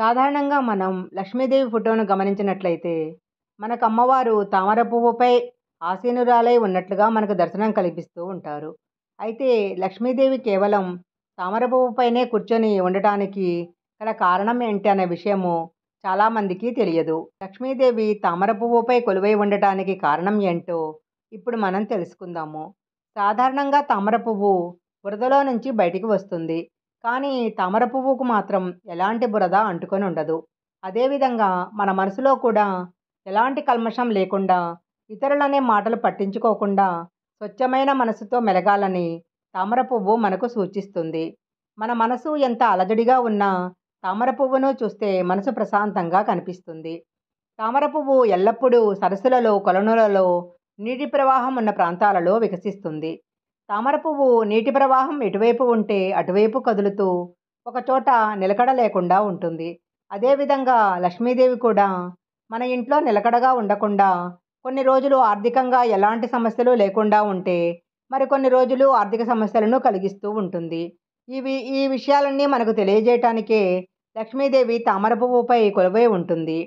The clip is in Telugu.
సాధారణంగా మనం లక్ష్మీదేవి ఫోటోను గమనించినట్లయితే మనకు అమ్మవారు తామర పువ్వుపై ఆసీనురాలై ఉన్నట్లుగా మనకు దర్శనం కల్పిస్తూ ఉంటారు అయితే లక్ష్మీదేవి కేవలం తామర పువ్వుపైనే కూర్చొని ఉండటానికి గల కారణం ఏంటి అనే విషయము చాలామందికి తెలియదు లక్ష్మీదేవి తామర పువ్వుపై కొలువై ఉండటానికి కారణం ఏంటో ఇప్పుడు మనం తెలుసుకుందాము సాధారణంగా తామర పువ్వు బురదలో నుంచి బయటికి వస్తుంది కానీ తామర పువ్వుకు మాత్రం ఎలాంటి బురద అంటుకొని ఉండదు అదేవిధంగా మన మనసులో కూడా ఎలాంటి కల్మషం లేకుండా ఇతరులనే మాటలు పట్టించుకోకుండా స్వచ్ఛమైన మనసుతో మెలగాలని తామర పువ్వు మనకు సూచిస్తుంది మన మనసు ఎంత అలజడిగా ఉన్నా తామర పువ్వును చూస్తే మనసు ప్రశాంతంగా కనిపిస్తుంది తామర పువ్వు ఎల్లప్పుడూ సరస్సులలో కొలనులలో నీటి ప్రవాహం ఉన్న ప్రాంతాలలో వికసిస్తుంది తామర పువ్వు నీటి ప్రవాహం ఎటువైపు ఉంటే అటువైపు కదులుతూ ఒకచోట నిలకడ లేకుండా ఉంటుంది అదేవిధంగా లక్ష్మీదేవి కూడా మన ఇంట్లో నిలకడగా ఉండకుండా కొన్ని రోజులు ఆర్థికంగా ఎలాంటి సమస్యలు లేకుండా ఉంటే మరికొన్ని రోజులు ఆర్థిక సమస్యలను కలిగిస్తూ ఉంటుంది ఇవి ఈ విషయాలన్నీ మనకు తెలియజేయటానికే లక్ష్మీదేవి తామర పువ్వుపై కొలువై ఉంటుంది